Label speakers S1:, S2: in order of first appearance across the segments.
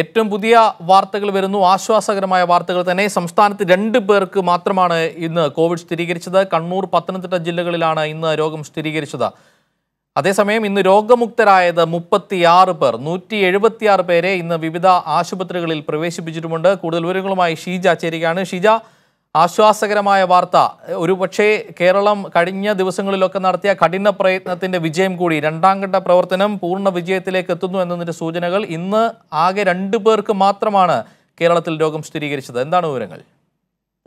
S1: ഏറ്റവും പുതിയ വാർത്തകൾ വരുന്നു ആശ്വാസകരമായ വാർത്തകൾ തന്നെ സംസ്ഥാനത്ത് രണ്ട് പേർക്ക് മാത്രമാണ് ഇന്ന് കോവിഡ് സ്ഥിരീകരിച്ചത് കണ്ണൂർ പത്തനംതിട്ട ജില്ലകളിലാണ് ഇന്ന് രോഗം സ്ഥിരീകരിച്ചത് അതേസമയം ഇന്ന് രോഗമുക്തരായത് മുപ്പത്തിയാറ് പേർ നൂറ്റി എഴുപത്തിയാറ് പേരെ ഇന്ന് വിവിധ ആശുപത്രികളിൽ പ്രവേശിപ്പിച്ചിട്ടുമുണ്ട് കൂടുതൽ വിവരങ്ങളുമായി ഷീജ ചേരുകയാണ് ഷീജ ആശ്വാസകരമായ വാർത്ത ഒരുപക്ഷേ കേരളം കഴിഞ്ഞ ദിവസങ്ങളിലൊക്കെ നടത്തിയ കഠിന പ്രയത്നത്തിൻ്റെ വിജയം കൂടി രണ്ടാം ഘട്ട പ്രവർത്തനം പൂർണ്ണ വിജയത്തിലേക്ക് എത്തുന്നു എന്നതിന്റെ സൂചനകൾ ഇന്ന് ആകെ രണ്ടു പേർക്ക് മാത്രമാണ് കേരളത്തിൽ രോഗം സ്ഥിരീകരിച്ചത് എന്താണ് വിവരങ്ങൾ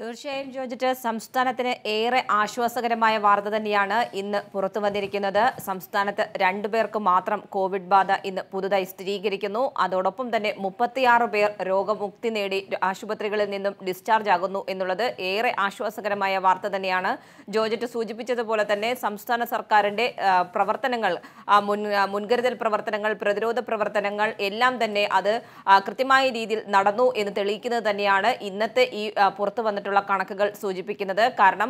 S2: തീർച്ചയായും ജോജിറ്റ് സംസ്ഥാനത്തിന് ഏറെ ആശ്വാസകരമായ വാർത്ത തന്നെയാണ് ഇന്ന് പുറത്തു വന്നിരിക്കുന്നത് സംസ്ഥാനത്ത് രണ്ടു പേർക്ക് മാത്രം കോവിഡ് ബാധ ഇന്ന് പുതുതായി സ്ഥിരീകരിക്കുന്നു അതോടൊപ്പം തന്നെ മുപ്പത്തിയാറ് പേർ രോഗമുക്തി നേടി ആശുപത്രികളിൽ നിന്നും ഡിസ്ചാർജ് ആകുന്നു എന്നുള്ളത് ഏറെ ആശ്വാസകരമായ വാർത്ത തന്നെയാണ് ജോജിറ്റ് സൂചിപ്പിച്ചതുപോലെ തന്നെ സംസ്ഥാന സർക്കാരിന്റെ പ്രവർത്തനങ്ങൾ മുൻകരുതൽ പ്രവർത്തനങ്ങൾ പ്രതിരോധ പ്രവർത്തനങ്ങൾ എല്ലാം തന്നെ അത് കൃത്യമായ രീതിയിൽ നടന്നു എന്ന് തെളിയിക്കുന്നത് തന്നെയാണ് ഇന്നത്തെ ഈ പുറത്തു വന്നിട്ട് വന്നിട്ടുള്ള കണക്കുകൾ സൂചിപ്പിക്കുന്നത് കാരണം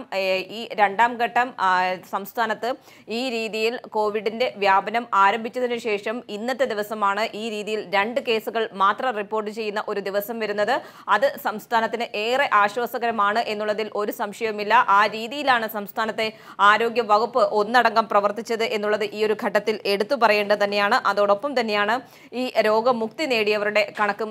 S2: ഈ രണ്ടാം ഘട്ടം സംസ്ഥാനത്ത് ഈ രീതിയിൽ കോവിഡിന്റെ വ്യാപനം ആരംഭിച്ചതിനു ശേഷം ഇന്നത്തെ ദിവസമാണ് ഈ രീതിയിൽ രണ്ട് കേസുകൾ മാത്രം റിപ്പോർട്ട് ചെയ്യുന്ന ഒരു ദിവസം വരുന്നത് അത് സംസ്ഥാനത്തിന് ഏറെ ആശ്വാസകരമാണ് എന്നുള്ളതിൽ ഒരു സംശയവുമില്ല ആ രീതിയിലാണ് സംസ്ഥാനത്തെ ആരോഗ്യ വകുപ്പ് ഒന്നടങ്കം പ്രവർത്തിച്ചത് എന്നുള്ളത് ഈ ഒരു ഘട്ടത്തിൽ എടുത്തു പറയേണ്ടത് തന്നെയാണ് അതോടൊപ്പം തന്നെയാണ് ഈ രോഗമുക്തി നേടിയവരുടെ കണക്കും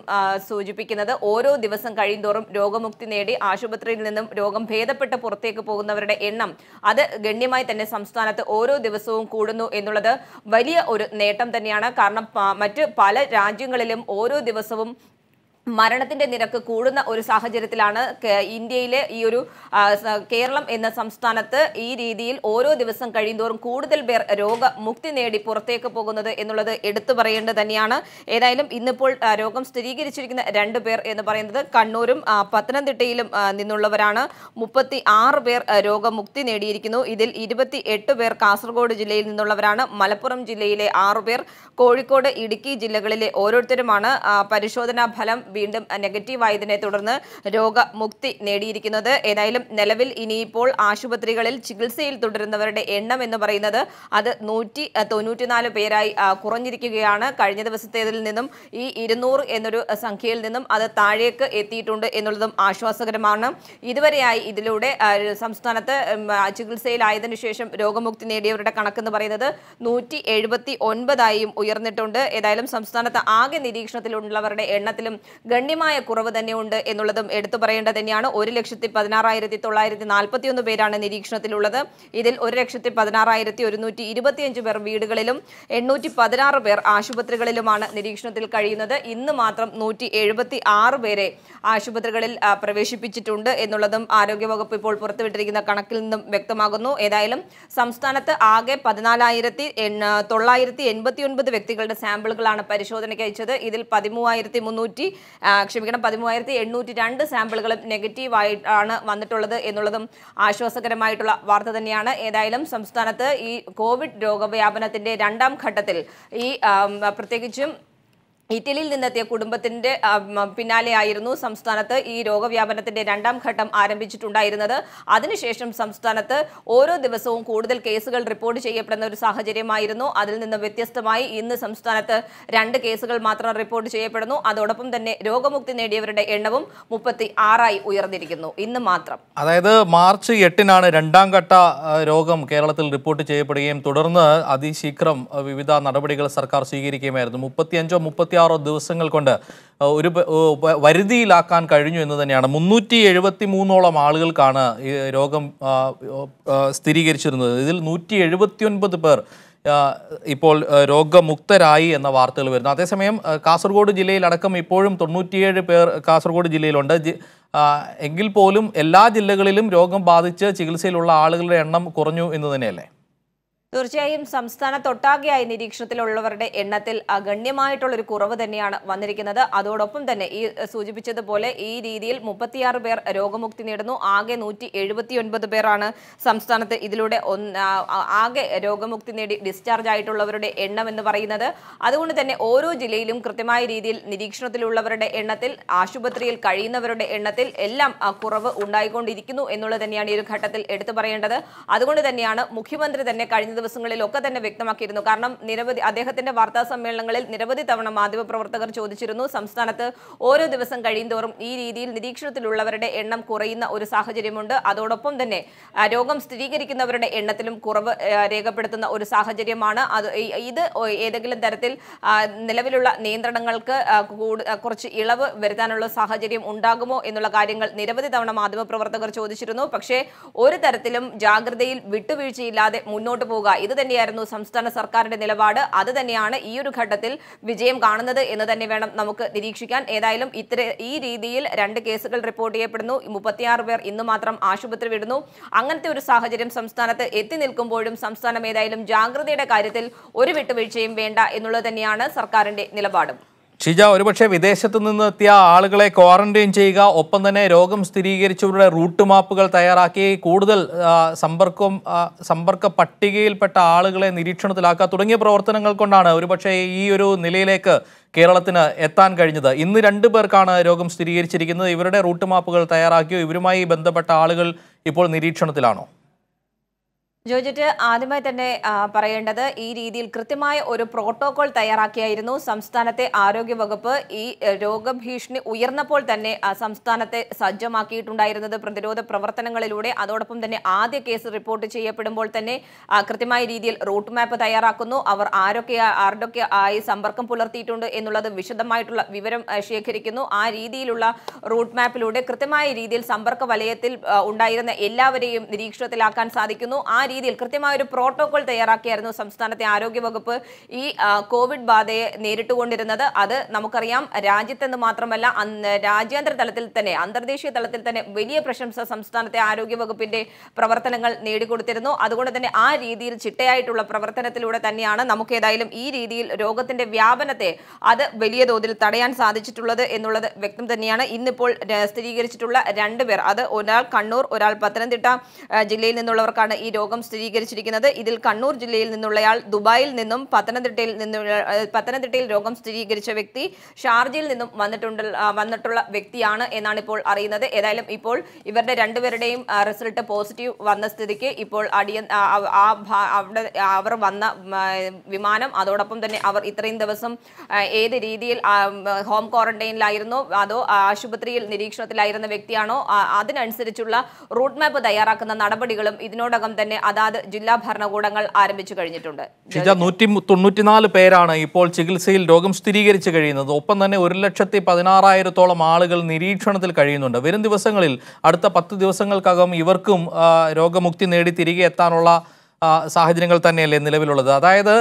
S2: സൂചിപ്പിക്കുന്നത് ഓരോ ദിവസം കഴിയുന്തോറും രോഗമുക്തി നേടി ആശുപത്രി ആശുപത്രിയിൽ നിന്നും രോഗം ഭേദപ്പെട്ട് പുറത്തേക്ക് പോകുന്നവരുടെ എണ്ണം അത് ഗണ്യമായി തന്നെ സംസ്ഥാനത്ത് ഓരോ ദിവസവും കൂടുന്നു എന്നുള്ളത് വലിയ ഒരു നേട്ടം തന്നെയാണ് കാരണം മറ്റ് പല രാജ്യങ്ങളിലും ഓരോ ദിവസവും മരണത്തിന്റെ നിരക്ക് കൂടുന്ന ഒരു സാഹചര്യത്തിലാണ് ഇന്ത്യയിലെ ഈ ഒരു കേരളം എന്ന സംസ്ഥാനത്ത് ഈ രീതിയിൽ ഓരോ ദിവസം കഴിയുന്തോറും കൂടുതൽ പേർ രോഗമുക്തി നേടി പുറത്തേക്ക് പോകുന്നത് എന്നുള്ളത് എടുത്തു പറയേണ്ടത് തന്നെയാണ് ഏതായാലും ഇന്നിപ്പോൾ രോഗം സ്ഥിരീകരിച്ചിരിക്കുന്ന രണ്ട് പേർ എന്ന് പറയുന്നത് കണ്ണൂരും പത്തനംതിട്ടയിലും നിന്നുള്ളവരാണ് മുപ്പത്തി ആറ് പേർ രോഗമുക്തി നേടിയിരിക്കുന്നു ഇതിൽ ഇരുപത്തി എട്ട് പേർ കാസർഗോഡ് ജില്ലയിൽ നിന്നുള്ളവരാണ് മലപ്പുറം ജില്ലയിലെ ആറു പേർ കോഴിക്കോട് ഇടുക്കി ജില്ലകളിലെ ഓരോരുത്തരുമാണ് പരിശോധനാ ഫലം വീണ്ടും നെഗറ്റീവായതിനെ തുടർന്ന് രോഗമുക്തി നേടിയിരിക്കുന്നത് ഏതായാലും നിലവിൽ ഇനിയിപ്പോൾ ആശുപത്രികളിൽ ചികിത്സയിൽ തുടരുന്നവരുടെ എണ്ണം എന്ന് പറയുന്നത് അത് നൂറ്റി തൊണ്ണൂറ്റിനാല് പേരായി കുറഞ്ഞിരിക്കുകയാണ് കഴിഞ്ഞ ദിവസത്തേതിൽ നിന്നും ഈ ഇരുന്നൂറ് എന്നൊരു സംഖ്യയിൽ നിന്നും അത് താഴേക്ക് എത്തിയിട്ടുണ്ട് എന്നുള്ളതും ആശ്വാസകരമാണ് ഇതുവരെയായി ഇതിലൂടെ സംസ്ഥാനത്ത് ചികിത്സയിലായതിനു ശേഷം രോഗമുക്തി നേടിയവരുടെ കണക്കെന്ന് പറയുന്നത് നൂറ്റി എഴുപത്തി ഒൻപതായും ഉയർന്നിട്ടുണ്ട് ഏതായാലും സംസ്ഥാനത്ത് ആകെ നിരീക്ഷണത്തിലുള്ളവരുടെ എണ്ണത്തിലും ഗണ്യമായ കുറവ് തന്നെയുണ്ട് എന്നുള്ളതും എടുത്തു പറയേണ്ടത് തന്നെയാണ് ഒരു ലക്ഷത്തി പതിനാറായിരത്തി തൊള്ളായിരത്തി നാൽപ്പത്തിയൊന്ന് പേരാണ് നിരീക്ഷണത്തിലുള്ളത് ഇതിൽ ഒരു ലക്ഷത്തി പതിനാറായിരത്തി ഒരുന്നൂറ്റി ഇരുപത്തിയഞ്ച് പേർ വീടുകളിലും എണ്ണൂറ്റി പതിനാറ് പേർ ആശുപത്രികളിലുമാണ് നിരീക്ഷണത്തിൽ കഴിയുന്നത് ഇന്ന് മാത്രം നൂറ്റി എഴുപത്തി ആറ് പേരെ ആശുപത്രികളിൽ പ്രവേശിപ്പിച്ചിട്ടുണ്ട് എന്നുള്ളതും ആരോഗ്യവകുപ്പ് ഇപ്പോൾ പുറത്തുവിട്ടിരിക്കുന്ന കണക്കിൽ നിന്നും വ്യക്തമാകുന്നു ഏതായാലും സംസ്ഥാനത്ത് ആകെ പതിനാലായിരത്തി തൊള്ളായിരത്തി എൺപത്തി ഒൻപത് വ്യക്തികളുടെ സാമ്പിളുകളാണ് പരിശോധനയ്ക്ക് അയച്ചത് ഇതിൽ പതിമൂവായിരത്തി മുന്നൂറ്റി ക്ഷമിക്കണം പതിമൂവായിരത്തി എണ്ണൂറ്റി രണ്ട് സാമ്പിളുകളും നെഗറ്റീവായിട്ടാണ് വന്നിട്ടുള്ളത് എന്നുള്ളതും ആശ്വാസകരമായിട്ടുള്ള വാർത്ത തന്നെയാണ് ഏതായാലും സംസ്ഥാനത്ത് ഈ കോവിഡ് രോഗവ്യാപനത്തിന്റെ രണ്ടാം ഘട്ടത്തിൽ ഈ പ്രത്യേകിച്ചും ഇറ്റലിയിൽ നിന്നെത്തിയ കുടുംബത്തിന്റെ പിന്നാലെയായിരുന്നു സംസ്ഥാനത്ത് ഈ രോഗവ്യാപനത്തിന്റെ രണ്ടാം ഘട്ടം ആരംഭിച്ചിട്ടുണ്ടായിരുന്നത് അതിനുശേഷം സംസ്ഥാനത്ത് ഓരോ ദിവസവും കൂടുതൽ കേസുകൾ റിപ്പോർട്ട് ചെയ്യപ്പെടുന്ന ഒരു സാഹചര്യമായിരുന്നു അതിൽ നിന്ന് വ്യത്യസ്തമായി ഇന്ന് സംസ്ഥാനത്ത് രണ്ട് കേസുകൾ മാത്രം റിപ്പോർട്ട് ചെയ്യപ്പെടുന്നു അതോടൊപ്പം തന്നെ രോഗമുക്തി നേടിയവരുടെ എണ്ണവും മുപ്പത്തി ആറായി ഉയർന്നിരിക്കുന്നു ഇന്ന് മാത്രം
S1: അതായത് മാർച്ച് എട്ടിനാണ് രണ്ടാം ഘട്ട രോഗം കേരളത്തിൽ റിപ്പോർട്ട് ചെയ്യപ്പെടുകയും തുടർന്ന് അതിശീഘ്രം വിവിധ നടപടികൾ സർക്കാർ സ്വീകരിക്കുകയായിരുന്നു മുപ്പത്തിയഞ്ചോ മുപ്പത്തി അഞ്ചാറോ ദിവസങ്ങൾ കൊണ്ട് ഒരു വരുതിയിലാക്കാൻ കഴിഞ്ഞു എന്ന് തന്നെയാണ് മുന്നൂറ്റി എഴുപത്തി മൂന്നോളം ആളുകൾക്കാണ് ഈ രോഗം സ്ഥിരീകരിച്ചിരുന്നത് ഇതിൽ നൂറ്റി എഴുപത്തി ഒൻപത് പേർ ഇപ്പോൾ രോഗമുക്തരായി എന്ന വാർത്തകൾ വരുന്നു അതേസമയം കാസർഗോഡ് ജില്ലയിലടക്കം ഇപ്പോഴും തൊണ്ണൂറ്റിയേഴ് പേർ കാസർഗോഡ് ജില്ലയിലുണ്ട് എങ്കിൽ പോലും എല്ലാ ജില്ലകളിലും രോഗം ബാധിച്ച് ചികിത്സയിലുള്ള ആളുകളുടെ എണ്ണം കുറഞ്ഞു എന്ന് തന്നെയല്ലേ
S2: തീർച്ചയായും സംസ്ഥാനത്തൊട്ടാകെയായി നിരീക്ഷണത്തിലുള്ളവരുടെ എണ്ണത്തിൽ അഗണ്യമായിട്ടുള്ളൊരു കുറവ് തന്നെയാണ് വന്നിരിക്കുന്നത് അതോടൊപ്പം തന്നെ ഈ സൂചിപ്പിച്ചതുപോലെ ഈ രീതിയിൽ മുപ്പത്തിയാറ് പേർ രോഗമുക്തി നേടുന്നു ആകെ നൂറ്റി എഴുപത്തിയൊൻപത് പേരാണ് സംസ്ഥാനത്ത് ഇതിലൂടെ ആകെ രോഗമുക്തി നേടി ഡിസ്ചാർജ് ആയിട്ടുള്ളവരുടെ എണ്ണം എന്ന് പറയുന്നത് അതുകൊണ്ട് തന്നെ ഓരോ ജില്ലയിലും കൃത്യമായ രീതിയിൽ നിരീക്ഷണത്തിലുള്ളവരുടെ എണ്ണത്തിൽ ആശുപത്രിയിൽ കഴിയുന്നവരുടെ എണ്ണത്തിൽ എല്ലാം കുറവ് ഉണ്ടായിക്കൊണ്ടിരിക്കുന്നു എന്നുള്ളത് തന്നെയാണ് ഈ ഒരു ഘട്ടത്തിൽ എടുത്തു പറയേണ്ടത് അതുകൊണ്ട് തന്നെയാണ് മുഖ്യമന്ത്രി തന്നെ കഴിഞ്ഞ ദിവസങ്ങളിലൊക്കെ തന്നെ വ്യക്തമാക്കിയിരുന്നു കാരണം നിരവധി അദ്ദേഹത്തിന്റെ വാർത്താ സമ്മേളനങ്ങളിൽ നിരവധി തവണ മാധ്യമപ്രവർത്തകർ ചോദിച്ചിരുന്നു സംസ്ഥാനത്ത് ഓരോ ദിവസം കഴിയുന്തോറും ഈ രീതിയിൽ നിരീക്ഷണത്തിലുള്ളവരുടെ എണ്ണം കുറയുന്ന ഒരു സാഹചര്യമുണ്ട് അതോടൊപ്പം തന്നെ രോഗം സ്ഥിരീകരിക്കുന്നവരുടെ എണ്ണത്തിലും കുറവ് രേഖപ്പെടുത്തുന്ന ഒരു സാഹചര്യമാണ് അത് ഇത് ഏതെങ്കിലും തരത്തിൽ നിലവിലുള്ള നിയന്ത്രണങ്ങൾക്ക് കുറച്ച് ഇളവ് വരുത്താനുള്ള സാഹചര്യം ഉണ്ടാകുമോ എന്നുള്ള കാര്യങ്ങൾ നിരവധി തവണ മാധ്യമപ്രവർത്തകർ ചോദിച്ചിരുന്നു പക്ഷേ ഒരു തരത്തിലും ജാഗ്രതയിൽ വിട്ടുവീഴ്ചയില്ലാതെ മുന്നോട്ട് പോകുക ഇത് തന്നെയായിരുന്നു സംസ്ഥാന സർക്കാരിന്റെ നിലപാട് അത് തന്നെയാണ് ഈ ഒരു ഘട്ടത്തിൽ വിജയം കാണുന്നത് എന്ന് തന്നെ വേണം നമുക്ക് നിരീക്ഷിക്കാൻ ഏതായാലും ഇത്ര ഈ രീതിയിൽ രണ്ട് കേസുകൾ റിപ്പോർട്ട് ചെയ്യപ്പെടുന്നു മുപ്പത്തിയാറ് പേർ ഇന്ന് മാത്രം ആശുപത്രി വിടുന്നു അങ്ങനത്തെ ഒരു സാഹചര്യം സംസ്ഥാനത്ത് എത്തി നിൽക്കുമ്പോഴും സംസ്ഥാനം ഏതായാലും ജാഗ്രതയുടെ കാര്യത്തിൽ ഒരു വിട്ടുവീഴ്ചയും വേണ്ട എന്നുള്ളത് തന്നെയാണ് സർക്കാരിന്റെ നിലപാടും
S1: ഷിജ ഒരുപക്ഷെ വിദേശത്ത് നിന്നെത്തിയ ആളുകളെ ക്വാറന്റൈൻ ചെയ്യുക ഒപ്പം തന്നെ രോഗം സ്ഥിരീകരിച്ചവരുടെ റൂട്ട് മാപ്പുകൾ തയ്യാറാക്കി കൂടുതൽ സമ്പർക്കം സമ്പർക്ക പട്ടികയിൽപ്പെട്ട ആളുകളെ നിരീക്ഷണത്തിലാക്കുക തുടങ്ങിയ പ്രവർത്തനങ്ങൾ കൊണ്ടാണ് ഒരുപക്ഷെ ഈ ഒരു നിലയിലേക്ക് കേരളത്തിന് എത്താൻ കഴിഞ്ഞത് ഇന്ന് രണ്ടു പേർക്കാണ് രോഗം സ്ഥിരീകരിച്ചിരിക്കുന്നത് ഇവരുടെ റൂട്ട് മാപ്പുകൾ തയ്യാറാക്കിയോ ഇവരുമായി ബന്ധപ്പെട്ട ആളുകൾ ഇപ്പോൾ നിരീക്ഷണത്തിലാണോ
S2: ജോജറ്റ് ആദ്യമായി തന്നെ പറയേണ്ടത് ഈ രീതിയിൽ കൃത്യമായ ഒരു പ്രോട്ടോകോൾ തയ്യാറാക്കിയായിരുന്നു സംസ്ഥാനത്തെ ആരോഗ്യവകുപ്പ് ഈ രോഗഭീഷണി ഉയർന്നപ്പോൾ തന്നെ സംസ്ഥാനത്തെ സജ്ജമാക്കിയിട്ടുണ്ടായിരുന്നത് പ്രതിരോധ പ്രവർത്തനങ്ങളിലൂടെ അതോടൊപ്പം തന്നെ ആദ്യ കേസ് റിപ്പോർട്ട് ചെയ്യപ്പെടുമ്പോൾ തന്നെ കൃത്യമായ രീതിയിൽ റൂട്ട് മാപ്പ് തയ്യാറാക്കുന്നു അവർ ആരൊക്കെ ആരുടെയൊക്കെ ആയി സമ്പർക്കം പുലർത്തിയിട്ടുണ്ട് എന്നുള്ളത് വിശദമായിട്ടുള്ള വിവരം ശേഖരിക്കുന്നു ആ രീതിയിലുള്ള റൂട്ട് മാപ്പിലൂടെ കൃത്യമായ രീതിയിൽ സമ്പർക്ക വലയത്തിൽ ഉണ്ടായിരുന്ന എല്ലാവരെയും നിരീക്ഷണത്തിലാക്കാൻ സാധിക്കുന്നു ആ രീതിയിൽ കൃത്യമായ ഒരു പ്രോട്ടോകോൾ തയ്യാറാക്കിയായിരുന്നു സംസ്ഥാനത്തെ ആരോഗ്യവകുപ്പ് ഈ കോവിഡ് ബാധയെ നേരിട്ടുകൊണ്ടിരുന്നത് അത് നമുക്കറിയാം രാജ്യത്തെന്ന് മാത്രമല്ല രാജ്യാന്തര തലത്തിൽ തന്നെ അന്തർദേശീയ തലത്തിൽ തന്നെ വലിയ പ്രശംസ സംസ്ഥാനത്തെ ആരോഗ്യവകുപ്പിന്റെ പ്രവർത്തനങ്ങൾ നേടിക്കൊടുത്തിരുന്നു അതുകൊണ്ട് തന്നെ ആ രീതിയിൽ ചിട്ടയായിട്ടുള്ള പ്രവർത്തനത്തിലൂടെ തന്നെയാണ് നമുക്ക് ഏതായാലും ഈ രീതിയിൽ രോഗത്തിന്റെ വ്യാപനത്തെ അത് വലിയ തോതിൽ തടയാൻ സാധിച്ചിട്ടുള്ളത് എന്നുള്ളത് വ്യക്തം തന്നെയാണ് ഇന്നിപ്പോൾ സ്ഥിരീകരിച്ചിട്ടുള്ള രണ്ടുപേർ അത് ഒരാൾ കണ്ണൂർ ഒരാൾ പത്തനംതിട്ട ജില്ലയിൽ നിന്നുള്ളവർക്കാണ് ഈ രോഗം രോഗം സ്ഥിരീകരിച്ചിരിക്കുന്നത് ഇതിൽ കണ്ണൂർ ജില്ലയിൽ നിന്നുള്ളയാൾ ദുബായിൽ നിന്നും പത്തനംതിട്ടയിൽ നിന്നും പത്തനംതിട്ടയിൽ രോഗം സ്ഥിരീകരിച്ച വ്യക്തി ഷാർജയിൽ നിന്നും വന്നിട്ടുണ്ട് വന്നിട്ടുള്ള വ്യക്തിയാണ് എന്നാണ് ഇപ്പോൾ അറിയുന്നത് ഏതായാലും ഇപ്പോൾ ഇവരുടെ രണ്ടുപേരുടെയും റിസൾട്ട് പോസിറ്റീവ് വന്ന സ്ഥിതിക്ക് ഇപ്പോൾ അടിയ ആ അവിടെ അവർ വന്ന വിമാനം അതോടൊപ്പം തന്നെ അവർ ഇത്രയും ദിവസം ഏത് രീതിയിൽ ഹോം ക്വാറന്റൈനിലായിരുന്നോ അതോ ആശുപത്രിയിൽ നിരീക്ഷണത്തിലായിരുന്ന വ്യക്തിയാണോ അതിനനുസരിച്ചുള്ള റൂട്ട് മാപ്പ് തയ്യാറാക്കുന്ന നടപടികളും ഇതിനോടകം തന്നെ അതാത് ജില്ലാ ഭരണകൂടങ്ങൾ ആരംഭിച്ചു കഴിഞ്ഞിട്ടുണ്ട്
S1: ഷിജ നൂറ്റി തൊണ്ണൂറ്റിനാല് പേരാണ് ഇപ്പോൾ ചികിത്സയിൽ രോഗം സ്ഥിരീകരിച്ചു കഴിയുന്നത് ഒപ്പം തന്നെ ഒരു ലക്ഷത്തി പതിനാറായിരത്തോളം ആളുകൾ നിരീക്ഷണത്തിൽ കഴിയുന്നുണ്ട് വരും ദിവസങ്ങളിൽ അടുത്ത പത്ത് ദിവസങ്ങൾക്കകം ഇവർക്കും രോഗമുക്തി നേടി തിരികെ എത്താനുള്ള സാഹചര്യങ്ങൾ തന്നെയല്ലേ നിലവിലുള്ളത് അതായത്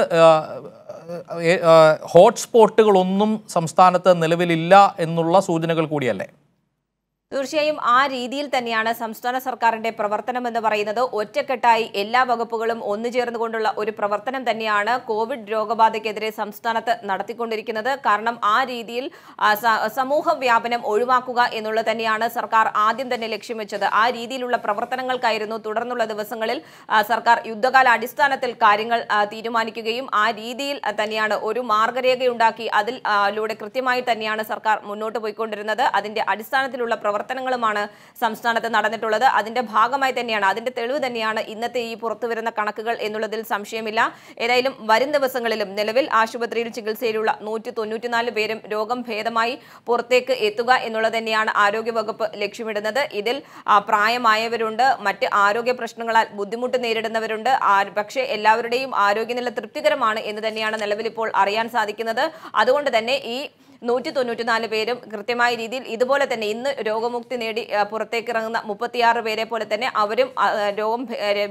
S1: ഹോട്ട്സ്പോട്ടുകളൊന്നും സംസ്ഥാനത്ത് നിലവിലില്ല എന്നുള്ള സൂചനകൾ കൂടിയല്ലേ
S2: തീർച്ചയായും ആ രീതിയിൽ തന്നെയാണ് സംസ്ഥാന സർക്കാരിന്റെ പ്രവർത്തനം എന്ന് പറയുന്നത് ഒറ്റക്കെട്ടായി എല്ലാ വകുപ്പുകളും ഒന്നു ചേർന്നുകൊണ്ടുള്ള ഒരു പ്രവർത്തനം തന്നെയാണ് കോവിഡ് രോഗബാധയ്ക്കെതിരെ സംസ്ഥാനത്ത് നടത്തിക്കൊണ്ടിരിക്കുന്നത് കാരണം ആ രീതിയിൽ സമൂഹ വ്യാപനം ഒഴിവാക്കുക എന്നുള്ളത് തന്നെയാണ് സർക്കാർ ആദ്യം തന്നെ ലക്ഷ്യം വെച്ചത് ആ രീതിയിലുള്ള പ്രവർത്തനങ്ങൾക്കായിരുന്നു തുടർന്നുള്ള ദിവസങ്ങളിൽ സർക്കാർ യുദ്ധകാല അടിസ്ഥാനത്തിൽ കാര്യങ്ങൾ തീരുമാനിക്കുകയും ആ രീതിയിൽ തന്നെയാണ് ഒരു മാർഗരേഖയുണ്ടാക്കി അതിൽ കൃത്യമായി തന്നെയാണ് സർക്കാർ മുന്നോട്ട് പോയിക്കൊണ്ടിരുന്നത് അതിന്റെ അടിസ്ഥാനത്തിലുള്ള പ്രവർത്തനം പ്രവർത്തനങ്ങളുമാണ് സംസ്ഥാനത്ത് നടന്നിട്ടുള്ളത് അതിന്റെ ഭാഗമായി തന്നെയാണ് അതിന്റെ തെളിവ് തന്നെയാണ് ഇന്നത്തെ ഈ പുറത്തുവരുന്ന കണക്കുകൾ എന്നുള്ളതിൽ സംശയമില്ല ഏതായാലും വരും ദിവസങ്ങളിലും നിലവിൽ ആശുപത്രിയിൽ ചികിത്സയിലുള്ള നൂറ്റി തൊണ്ണൂറ്റിനാല് പേരും രോഗം ഭേദമായി പുറത്തേക്ക് എത്തുക എന്നുള്ളത് തന്നെയാണ് ആരോഗ്യവകുപ്പ് ലക്ഷ്യമിടുന്നത് ഇതിൽ പ്രായമായവരുണ്ട് മറ്റ് ആരോഗ്യ പ്രശ്നങ്ങളാൽ ബുദ്ധിമുട്ട് നേരിടുന്നവരുണ്ട് പക്ഷേ എല്ലാവരുടെയും ആരോഗ്യനില തൃപ്തികരമാണ് എന്ന് തന്നെയാണ് നിലവിൽ ഇപ്പോൾ അറിയാൻ സാധിക്കുന്നത് അതുകൊണ്ട് തന്നെ ഈ നൂറ്റി തൊണ്ണൂറ്റിനാല് പേരും കൃത്യമായ രീതിയിൽ ഇതുപോലെ തന്നെ ഇന്ന് രോഗമുക്തി നേടി പുറത്തേക്ക് ഇറങ്ങുന്ന മുപ്പത്തിയാറ് പേരെ പോലെ തന്നെ അവരും രോഗം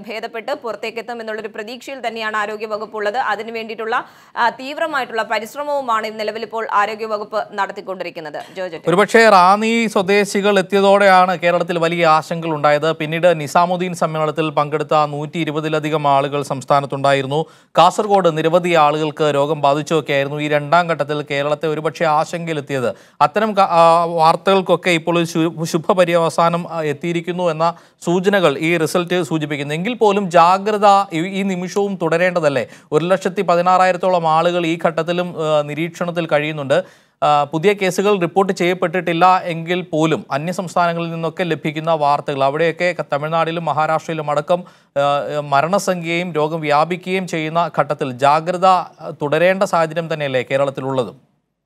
S2: ഭേദപ്പെട്ട് പുറത്തേക്കെത്തും എന്നുള്ളൊരു പ്രതീക്ഷയിൽ തന്നെയാണ് ആരോഗ്യവകുപ്പ് ഉള്ളത് അതിനു വേണ്ടിയിട്ടുള്ള തീവ്രമായിട്ടുള്ള പരിശ്രമവുമാണ് നിലവിൽ ഇപ്പോൾ ആരോഗ്യവകുപ്പ് നടത്തിക്കൊണ്ടിരിക്കുന്നത് ഒരുപക്ഷെ
S1: റാന്നി സ്വദേശികൾ എത്തിയതോടെയാണ് കേരളത്തിൽ വലിയ ആശങ്കകൾ ഉണ്ടായത് പിന്നീട് നിസാമുദ്ദീൻ സമ്മേളനത്തിൽ പങ്കെടുത്ത നൂറ്റി ഇരുപതിലധികം ആളുകൾ സംസ്ഥാനത്തുണ്ടായിരുന്നു കാസർഗോഡ് നിരവധി ആളുകൾക്ക് രോഗം ബാധിച്ചൊക്കെയായിരുന്നു ഈ രണ്ടാം ഘട്ടത്തിൽ കേരളത്തെ ഒരുപക്ഷെ ആശങ്കയിലെത്തിയത് അത്തരം വാർത്തകൾക്കൊക്കെ ഇപ്പോൾ ഒരു പര്യവസാനം എത്തിയിരിക്കുന്നു എന്ന സൂചനകൾ ഈ റിസൾട്ട് സൂചിപ്പിക്കുന്നു എങ്കിൽ പോലും ജാഗ്രത ഈ നിമിഷവും തുടരേണ്ടതല്ലേ ഒരു ലക്ഷത്തി പതിനാറായിരത്തോളം ആളുകൾ ഈ ഘട്ടത്തിലും നിരീക്ഷണത്തിൽ കഴിയുന്നുണ്ട് പുതിയ കേസുകൾ റിപ്പോർട്ട് ചെയ്യപ്പെട്ടിട്ടില്ല എങ്കിൽ പോലും അന്യ സംസ്ഥാനങ്ങളിൽ നിന്നൊക്കെ ലഭിക്കുന്ന വാർത്തകൾ അവിടെയൊക്കെ തമിഴ്നാട്ടിലും മഹാരാഷ്ട്രയിലും അടക്കം മരണസംഖ്യയും രോഗം വ്യാപിക്കുകയും ചെയ്യുന്ന ഘട്ടത്തിൽ ജാഗ്രത തുടരേണ്ട സാഹചര്യം തന്നെയല്ലേ കേരളത്തിലുള്ളതും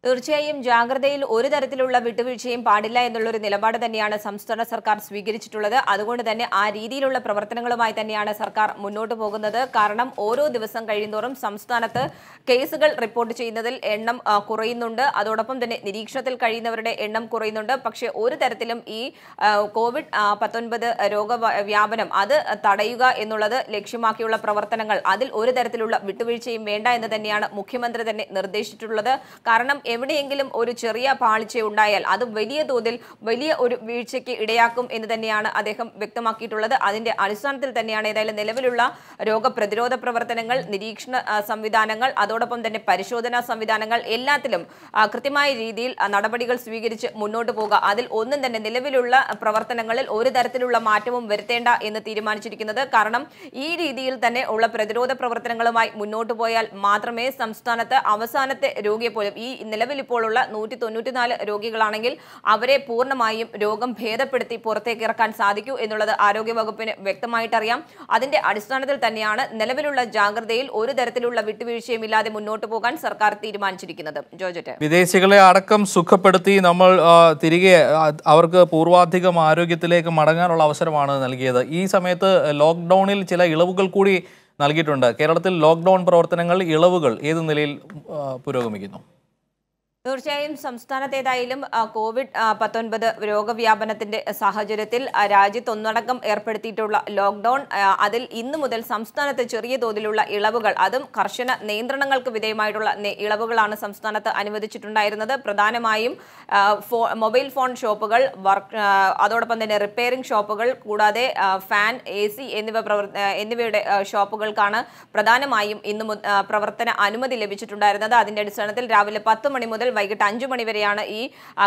S2: തീർച്ചയായും ജാഗ്രതയിൽ ഒരു തരത്തിലുള്ള വിട്ടുവീഴ്ചയും പാടില്ല എന്നുള്ളൊരു നിലപാട് തന്നെയാണ് സംസ്ഥാന സർക്കാർ സ്വീകരിച്ചിട്ടുള്ളത് അതുകൊണ്ട് തന്നെ ആ രീതിയിലുള്ള പ്രവർത്തനങ്ങളുമായി തന്നെയാണ് സർക്കാർ മുന്നോട്ട് പോകുന്നത് കാരണം ഓരോ ദിവസം കഴിയുന്നോറും സംസ്ഥാനത്ത് കേസുകൾ റിപ്പോർട്ട് ചെയ്യുന്നതിൽ എണ്ണം കുറയുന്നുണ്ട് അതോടൊപ്പം തന്നെ നിരീക്ഷണത്തിൽ കഴിയുന്നവരുടെ എണ്ണം കുറയുന്നുണ്ട് പക്ഷേ ഒരു തരത്തിലും ഈ കോവിഡ് പത്തൊൻപത് രോഗവ്യാപനം അത് തടയുക എന്നുള്ളത് ലക്ഷ്യമാക്കിയുള്ള പ്രവർത്തനങ്ങൾ അതിൽ ഒരു തരത്തിലുള്ള വിട്ടുവീഴ്ചയും വേണ്ട എന്ന് തന്നെയാണ് മുഖ്യമന്ത്രി തന്നെ നിർദ്ദേശിച്ചിട്ടുള്ളത് കാരണം എവിടെയെങ്കിലും ഒരു ചെറിയ പാളിച്ച ഉണ്ടായാൽ അത് വലിയ തോതിൽ വലിയ ഒരു വീഴ്ചയ്ക്ക് ഇടയാക്കും എന്ന് തന്നെയാണ് അദ്ദേഹം വ്യക്തമാക്കിയിട്ടുള്ളത് അതിന്റെ അടിസ്ഥാനത്തിൽ തന്നെയാണ് ഏതായാലും നിലവിലുള്ള രോഗപ്രതിരോധ പ്രവർത്തനങ്ങൾ നിരീക്ഷണ സംവിധാനങ്ങൾ അതോടൊപ്പം തന്നെ പരിശോധനാ സംവിധാനങ്ങൾ എല്ലാത്തിലും കൃത്യമായ രീതിയിൽ നടപടികൾ സ്വീകരിച്ച് മുന്നോട്ട് പോകുക അതിൽ ഒന്നും തന്നെ നിലവിലുള്ള പ്രവർത്തനങ്ങളിൽ ഒരു തരത്തിലുള്ള മാറ്റവും വരുത്തേണ്ട എന്ന് തീരുമാനിച്ചിരിക്കുന്നത് കാരണം ഈ രീതിയിൽ തന്നെ ഉള്ള പ്രതിരോധ പ്രവർത്തനങ്ങളുമായി മുന്നോട്ട് പോയാൽ മാത്രമേ സംസ്ഥാനത്ത് അവസാനത്തെ രോഗിയെ പോലും ഈ നില നിലവിൽ ഇപ്പോഴുള്ള നൂറ്റി തൊണ്ണൂറ്റിനാല് രോഗികളാണെങ്കിൽ അവരെ പൂർണ്ണമായും രോഗം ഭേദപ്പെടുത്തി പുറത്തേക്ക് ഇറക്കാൻ സാധിക്കൂ എന്നുള്ളത് ആരോഗ്യവകുപ്പിന് വ്യക്തമായിട്ടറിയാം അതിന്റെ അടിസ്ഥാനത്തിൽ തന്നെയാണ് നിലവിലുള്ള ജാഗ്രതയിൽ ഒരു തരത്തിലുള്ള വിട്ടുവീഴ്ചയും ഇല്ലാതെ മുന്നോട്ട് പോകാൻ സർക്കാർ തീരുമാനിച്ചിരിക്കുന്നത് ജോജറ്റ്
S1: വിദേശികളെ അടക്കം സുഖപ്പെടുത്തി നമ്മൾ തിരികെ അവർക്ക് പൂർവാധികം ആരോഗ്യത്തിലേക്ക് മടങ്ങാനുള്ള അവസരമാണ് നൽകിയത് ഈ സമയത്ത് ലോക്ക്ഡൗണിൽ ചില ഇളവുകൾ കൂടി നൽകിയിട്ടുണ്ട് കേരളത്തിൽ ലോക്ക്ഡൗൺ പ്രവർത്തനങ്ങൾ ഇളവുകൾ ഏത് നിലയിൽ പുരോഗമിക്കുന്നു
S2: തീർച്ചയായും സംസ്ഥാനത്തേതായാലും കോവിഡ് പത്തൊൻപത് രോഗവ്യാപനത്തിന്റെ സാഹചര്യത്തിൽ രാജ്യത്ത് ഒന്നടക്കം ഏർപ്പെടുത്തിയിട്ടുള്ള ലോക്ക്ഡൌൺ അതിൽ ഇന്നു മുതൽ സംസ്ഥാനത്ത് ചെറിയ തോതിലുള്ള ഇളവുകൾ അതും കർശന നിയന്ത്രണങ്ങൾക്ക് വിധേയമായിട്ടുള്ള ഇളവുകളാണ് സംസ്ഥാനത്ത് അനുവദിച്ചിട്ടുണ്ടായിരുന്നത് പ്രധാനമായും മൊബൈൽ ഫോൺ ഷോപ്പുകൾ വർക്ക് അതോടൊപ്പം തന്നെ റിപ്പയറിംഗ് ഷോപ്പുകൾ കൂടാതെ ഫാൻ എ സി എന്നിവ എന്നിവയുടെ ഷോപ്പുകൾക്കാണ് പ്രധാനമായും ഇന്ന് പ്രവർത്തന അനുമതി ലഭിച്ചിട്ടുണ്ടായിരുന്നത് അതിന്റെ അടിസ്ഥാനത്തിൽ രാവിലെ പത്ത് മണി മുതൽ വൈകിട്ട് അഞ്ചു മണിവരെയാണ് ഈ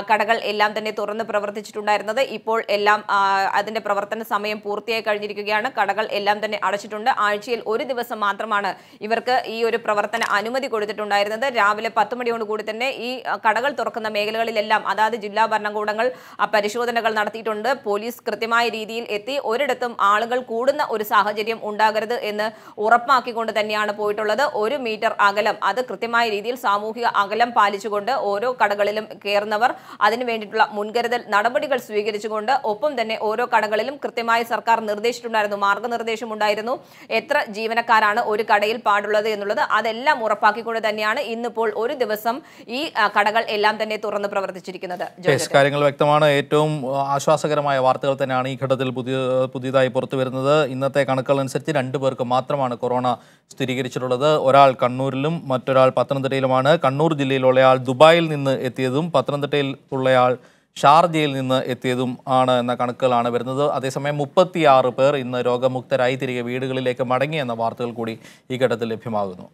S2: കടകൾ എല്ലാം തന്നെ തുറന്ന് പ്രവർത്തിച്ചിട്ടുണ്ടായിരുന്നത് ഇപ്പോൾ എല്ലാം അതിന്റെ പ്രവർത്തന സമയം പൂർത്തിയായി കഴിഞ്ഞിരിക്കുകയാണ് കടകൾ എല്ലാം തന്നെ അടച്ചിട്ടുണ്ട് ആഴ്ചയിൽ ഒരു ദിവസം മാത്രമാണ് ഇവർക്ക് ഈ ഒരു പ്രവർത്തന അനുമതി കൊടുത്തിട്ടുണ്ടായിരുന്നത് രാവിലെ പത്ത് മണിയോടുകൂടി തന്നെ ഈ കടകൾ തുറക്കുന്ന മേഖലകളിലെല്ലാം അതാത് ജില്ലാ ഭരണകൂടങ്ങൾ പരിശോധനകൾ നടത്തിയിട്ടുണ്ട് പോലീസ് കൃത്യമായ രീതിയിൽ എത്തി ഒരിടത്തും ആളുകൾ കൂടുന്ന ഒരു സാഹചര്യം ഉണ്ടാകരുത് എന്ന് ഉറപ്പാക്കിക്കൊണ്ട് തന്നെയാണ് പോയിട്ടുള്ളത് ഒരു മീറ്റർ അകലം അത് കൃത്യമായ രീതിയിൽ സാമൂഹിക അകലം പാലിച്ചുകൊണ്ട് ഓരോ കടകളിലും കയറുന്നവർ അതിനു വേണ്ടിയിട്ടുള്ള മുൻകരുതൽ നടപടികൾ സ്വീകരിച്ചുകൊണ്ട് ഒപ്പം തന്നെ ഓരോ കടകളിലും കൃത്യമായി സർക്കാർ നിർദ്ദേശിച്ചിട്ടുണ്ടായിരുന്നു മാർഗനിർദ്ദേശം ഉണ്ടായിരുന്നു എത്ര ജീവനക്കാരാണ് ഒരു കടയിൽ പാടുള്ളത് എന്നുള്ളത് അതെല്ലാം ഉറപ്പാക്കിക്കൊണ്ട് തന്നെയാണ് ഇന്നിപ്പോൾ ഒരു ദിവസം ഈ കടകൾ എല്ലാം തന്നെ തുറന്ന് പ്രവർത്തിച്ചിരിക്കുന്നത്
S1: കാര്യങ്ങൾ വ്യക്തമാണ് ഏറ്റവും ആശ്വാസകരമായ വാർത്തകൾ തന്നെയാണ് ഈ ഘട്ടത്തിൽ പുതിയ പുതിയതായി പുറത്തു വരുന്നത് ഇന്നത്തെ കണക്കുകൾ അനുസരിച്ച് രണ്ടു പേർക്ക് മാത്രമാണ് കൊറോണ സ്ഥിരീകരിച്ചിട്ടുള്ളത് ഒരാൾ കണ്ണൂരിലും മറ്റൊരാൾ പത്തനംതിട്ടയിലുമാണ് കണ്ണൂർ ജില്ലയിലുള്ളയാൾ ദുബായ് ദുബായിൽ നിന്ന് എത്തിയതും പത്തനംതിട്ടയിൽ ഉള്ളയാൾ ഷാർജയിൽ നിന്ന് എത്തിയതും ആണ് എന്ന കണക്കുകളാണ് വരുന്നത് അതേസമയം മുപ്പത്തിയാറ് പേർ ഇന്ന് രോഗമുക്തരായി തിരികെ വീടുകളിലേക്ക് മടങ്ങി എന്ന വാർത്തകൾ കൂടി ഈ ഘട്ടത്തിൽ ലഭ്യമാകുന്നു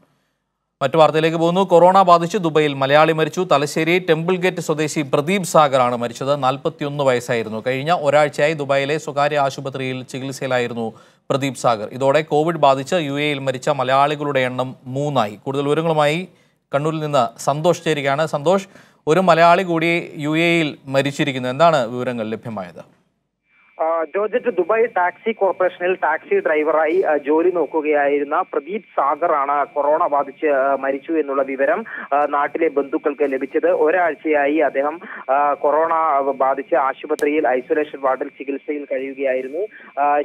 S1: മറ്റു വാർത്തയിലേക്ക് പോകുന്നു കൊറോണ ബാധിച്ച് ദുബൈയിൽ മലയാളി മരിച്ചു തലശ്ശേരി ടെമ്പിൾ ഗേറ്റ് സ്വദേശി പ്രദീപ് സാഗറാണ് മരിച്ചത് നാൽപ്പത്തിയൊന്ന് വയസ്സായിരുന്നു കഴിഞ്ഞ ഒരാഴ്ചയായി ദുബായിലെ സ്വകാര്യ ആശുപത്രിയിൽ ചികിത്സയിലായിരുന്നു പ്രദീപ് സാഗർ ഇതോടെ കോവിഡ് ബാധിച്ച് യു മരിച്ച മലയാളികളുടെ എണ്ണം മൂന്നായി കൂടുതൽ വിവരങ്ങളുമായി കണ്ണൂരിൽ നിന്ന് സന്തോഷ് ചേരുകയാണ് സന്തോഷ് ഒരു മലയാളി കൂടി യു എയിൽ മരിച്ചിരിക്കുന്നു എന്താണ് വിവരങ്ങൾ ലഭ്യമായത് ജോർജറ്റ് ദുബായ് ടാക്സി കോർപ്പറേഷനിൽ ടാക്സി ഡ്രൈവറായി ജോലി നോക്കുകയായിരുന്ന പ്രദീപ് സാഗറാണ് കൊറോണ ബാധിച്ച് മരിച്ചു എന്നുള്ള വിവരം നാട്ടിലെ ബന്ധുക്കൾക്ക് ലഭിച്ചത് ഒരാഴ്ചയായി അദ്ദേഹം കൊറോണ ബാധിച്ച് ആശുപത്രിയിൽ ഐസൊലേഷൻ വാർഡിൽ ചികിത്സയിൽ കഴിയുകയായിരുന്നു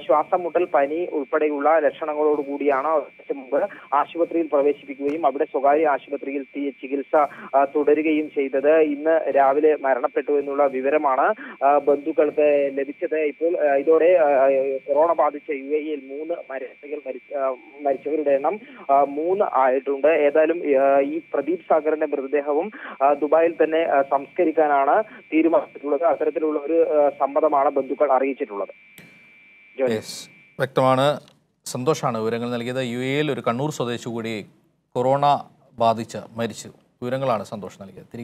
S1: ശ്വാസമുട്ടൽ പനി ഉൾപ്പെടെയുള്ള ലക്ഷണങ്ങളോട് കൂടിയാണ് മുമ്പ് ആശുപത്രിയിൽ പ്രവേശിപ്പിക്കുകയും അവിടെ സ്വകാര്യ ആശുപത്രിയിൽ ചികിത്സ തുടരുകയും ചെയ്തത് ഇന്ന് രാവിലെ മരണപ്പെട്ടു എന്നുള്ള വിവരമാണ് ബന്ധുക്കൾക്ക് ലഭിച്ചത് ഇപ്പോൾ ഇതോടെ കൊറോണ ബാധിച്ച യു എയിൽ മൂന്ന് മരണങ്ങൾ മരിച്ചവരുടെ എണ്ണം മൂന്ന് ആയിട്ടുണ്ട് ഏതായാലും ഈ പ്രദീപ് സാഗറിന്റെ മൃതദേഹവും ദുബായിൽ തന്നെ സംസ്കരിക്കാനാണ് തീരുമാനിച്ചിട്ടുള്ളത് അത്തരത്തിലുള്ള ഒരു സമ്മതമാണ് ബന്ധുക്കൾ അറിയിച്ചിട്ടുള്ളത് വ്യക്തമാണ് സന്തോഷമാണ് വിവരങ്ങൾ നൽകിയത് യു എയിൽ ഒരു കണ്ണൂർ സ്വദേശി കൂടി കൊറോണ ബാധിച്ച് മരിച്ചു വിവരങ്ങളാണ് സന്തോഷം നൽകിയത്